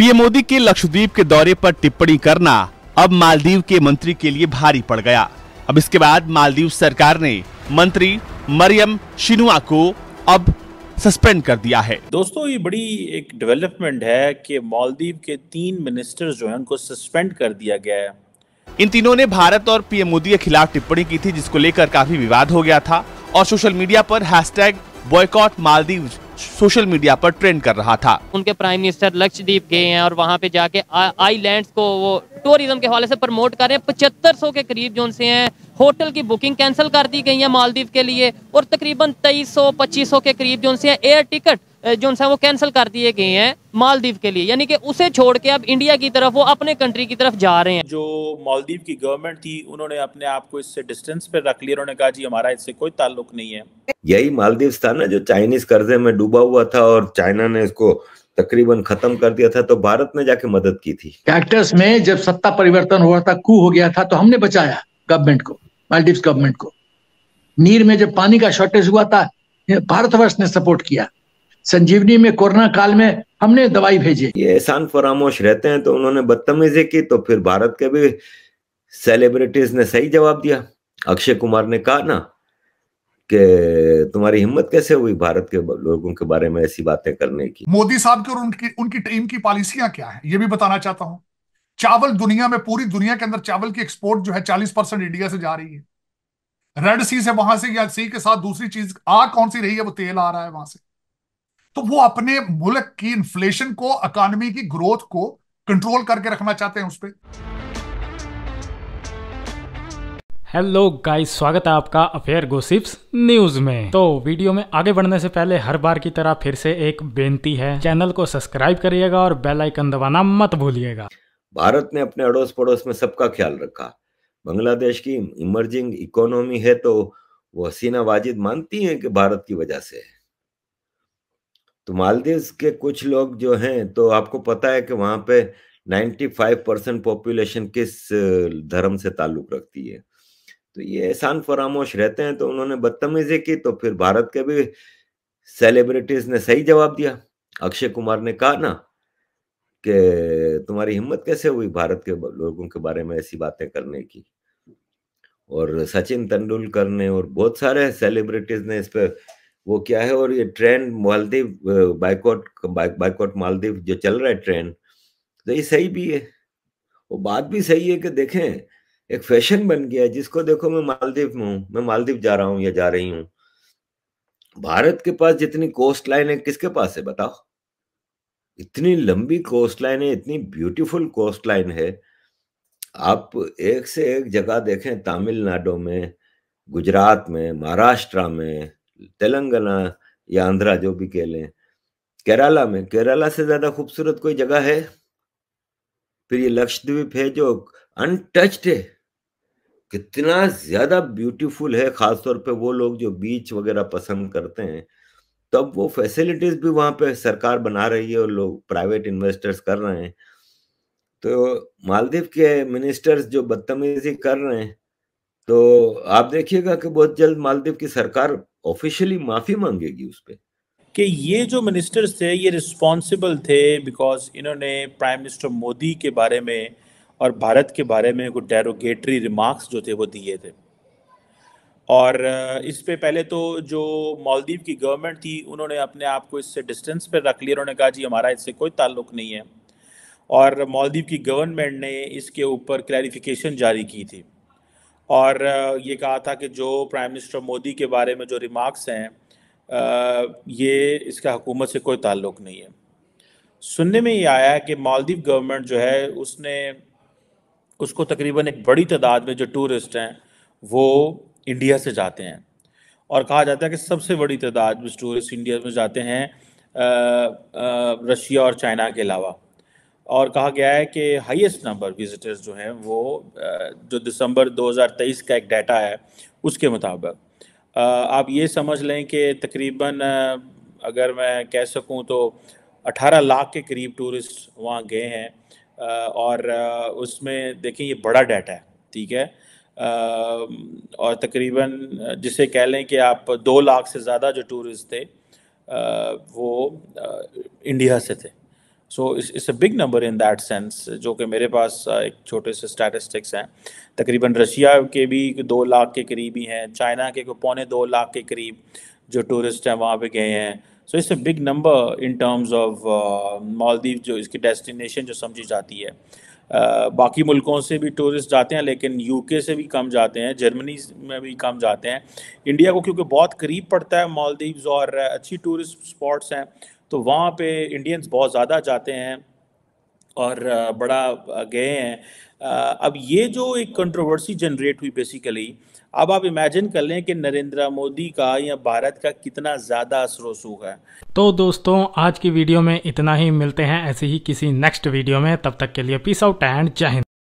PM Modi के लक्षद्वीप के दौरे पर टिप्पणी करना अब मालदीव के मंत्री के लिए भारी पड़ गया अब इसके बाद मालदीव सरकार ने मंत्री मरियम शिनुआ को अब सस्पेंड कर दिया है दोस्तों ये बड़ी एक डेवलपमेंट है कि मालदीव के तीन मिनिस्टर्स जो हैं उनको सस्पेंड कर दिया गया है इन तीनों ने भारत और पीएम मोदी के खिलाफ टिप्पणी की थी जिसको लेकर काफी विवाद हो गया था और सोशल मीडिया पर hashtag boycott Maldives social media पर ट्रेंड कर रहा था उनके प्राइम मिनिस्टर लक्षद्वीप गए हैं और वहाँ पे जाके आईलैंड को वो टूरिज्म के हवाले से प्रमोट कर रहे हैं पचहत्तर सौ के करीब जो उनसे हैं होटल की बुकिंग कैंसिल कर दी गई है मालदीव के लिए और तकरीबन तेईस सौ पच्चीस सौ के करीब जो उनसे हैं एयर टिकट जो है वो कैंसिल कर दिए गए हैं मालदीव के लिए यानी कि उसे छोड़ के अब इंडिया की तरफ वो अपने कंट्री की तरफ जा रहे हैं जो मालदीव की गवर्नमेंट थी उन्होंने अपने आप को इससे डिस्टेंस पर रख लिया उन्होंने कहा जी हमारा इससे कोई ताल्लुक नहीं है यही मालदीव था ना जो चाइनीज कर्जे में डूबा हुआ था और चाइना ने इसको तकरीबन खत्म कर दिया था तो भारत ने जाके मदद की थी कैक्टस में जब सत्ता परिवर्तन हुआ था कू हो गया था तो हमने बचाया गवर्नमेंट को मालदीव गवर्नमेंट को नीर में जब पानी का शॉर्टेज हुआ था भारतवर्ष ने सपोर्ट किया संजीवनी में कोरोना काल में हमने दवाई भेजी ये एहसान फरामोश रहते हैं तो उन्होंने बदतमीजी की तो फिर भारत के भी सेलिब्रिटीज ने सही जवाब दिया अक्षय कुमार ने कहा ना कि तुम्हारी हिम्मत कैसे हुई भारत के लोगों के बारे में ऐसी बातें करने की मोदी साहब की और उनकी उनकी टीम की पॉलिसियां क्या है ये भी बताना चाहता हूं चावल दुनिया में पूरी दुनिया के अंदर चावल की एक्सपोर्ट जो है चालीस परसेंट इंडिया से जा रही है रेड सी से वहां से या सी के साथ दूसरी चीज आ कौन सी रही है वो तेल आ रहा है वहां से तो वो अपने मुल्क की इन्फ्लेशन को इकॉनमी की ग्रोथ को कंट्रोल करके रखना चाहते हैं उस पर हेलो गाइस स्वागत है आपका अफेयर गोसिप्स न्यूज में तो वीडियो में आगे बढ़ने से पहले हर बार की तरह फिर से एक बेनती है चैनल को सब्सक्राइब करिएगा और बेल आइकन दबाना मत भूलिएगा भारत ने अपने अड़ोस पड़ोस में सबका ख्याल रखा बांग्लादेश की इमर्जिंग इकोनॉमी है तो वो हसीना वाजिद मानती है कि भारत की वजह से है तो मालदीव के कुछ लोग जो हैं तो आपको पता है कि वहां पे 95 परसेंट पॉपुलेशन किस धर्म से ताल्लुक रखती है तो ये एहसान फरामोश रहते हैं तो उन्होंने बदतमीजी की तो फिर भारत के भी सेलिब्रिटीज ने सही जवाब दिया अक्षय कुमार ने कहा ना कि तुम्हारी हिम्मत कैसे हुई भारत के लोगों के बारे में ऐसी बातें करने की और सचिन तेंदुलकर ने और बहुत सारे सेलिब्रिटीज ने इस पर वो क्या है और ये trend Maldives boycott boycott Maldives जो चल रहा है ट्रेन तो ये सही भी है वो बात भी सही है कि देखें एक फैशन बन गया है जिसको देखो मैं मालदीव में हूँ मैं मालदीव जा रहा हूँ या जा रही हूँ भारत के पास जितनी कोस्ट लाइन है किसके पास है बताओ इतनी लंबी कोस्ट लाइन है इतनी ब्यूटीफुल कोस्ट लाइन है आप एक से एक जगह देखें तमिलनाडु में गुजरात में महाराष्ट्र में तेलंगाना या आंध्रा जो भी कह लें केरला में केरला से ज्यादा खूबसूरत कोई जगह है फिर ये लक्षद्वीप है जो अनटच्ड है कितना ज्यादा ब्यूटीफुल है खासतौर पे वो लोग जो बीच वगैरह पसंद करते हैं तब वो फैसिलिटीज भी वहां पे सरकार बना रही है और लोग प्राइवेट इन्वेस्टर्स कर रहे हैं तो मालदीव के मिनिस्टर्स जो बदतमीजी कर रहे हैं तो आप देखिएगा कि बहुत जल्द मालदीव की सरकार ऑफिशियली माफी मांगेगी उस पर कि ये जो मिनिस्टर्स थे ये रिस्पॉन्सिबल थे बिकॉज इन्होंने प्राइम मिनिस्टर मोदी के बारे में और भारत के बारे में कुछ डेरोगेटरी रिमार्क्स जो थे वो दिए थे और इस पे पहले तो जो मालदीव की गवर्नमेंट थी उन्होंने अपने आप को इससे डिस्टेंस पर रख लिया उन्होंने कहा जी हमारा इससे कोई ताल्लुक नहीं है और मालदीव की गवर्नमेंट ने इसके ऊपर क्लैरिफिकेशन जारी की थी और ये कहा था कि जो प्राइम मिनिस्टर मोदी के बारे में जो रिमार्क्स हैं ये इसका हुकूमत से कोई ताल्लुक नहीं है सुनने में ये आया कि मालदीव गवर्नमेंट जो है उसने उसको तकरीबन एक बड़ी तादाद में जो टूरिस्ट हैं वो इंडिया से जाते हैं और कहा जाता है कि सबसे बड़ी तादाद में टूरिस्ट इंडिया में जाते हैं रशिया और चाइना के अलावा और कहा गया है कि हाईएस्ट नंबर विजिटर्स जो हैं वो जो दिसंबर 2023 का एक डाटा है उसके मुताबिक आप ये समझ लें कि तकरीबन अगर मैं कह सकूं तो 18 लाख के करीब टूरिस्ट वहाँ गए हैं और उसमें देखें ये बड़ा डाटा है ठीक है और तकरीबन जिसे कह लें कि आप दो लाख से ज़्यादा जो टूरिस्ट थे वो इंडिया से थे so it's a big number in that sense जो कि मेरे पास एक छोटे से स्टैटिस्टिक्स हैं तकरीबन रशिया के भी दो लाख के करीब ही हैं चाइना के पौने दो लाख के करीब जो टूरिस्ट हैं वहाँ पे गए हैं so it's a big number in terms of Maldives जो इसकी डेस्टिनेशन जो समझी जाती है uh, बाकी मुल्कों से भी टूरिस्ट जाते हैं लेकिन यूके से भी कम जाते हैं जर्मनी में भी कम जाते हैं इंडिया को क्योंकि बहुत करीब पड़ता है मालदीव्स और uh, अच्छी टूरिस्ट स्पॉट्स हैं तो वहाँ पे इंडियंस बहुत ज़्यादा जाते हैं और uh, बड़ा uh, गए हैं अब ये जो एक कंट्रोवर्सी जनरेट हुई बेसिकली अब आप इमेजिन कर लें कि नरेंद्र मोदी का या भारत का कितना ज़्यादा असरोसूख है तो दोस्तों आज की वीडियो में इतना ही मिलते हैं ऐसे ही किसी नेक्स्ट वीडियो में तब तक के लिए पीस आउट एंड जय हिंद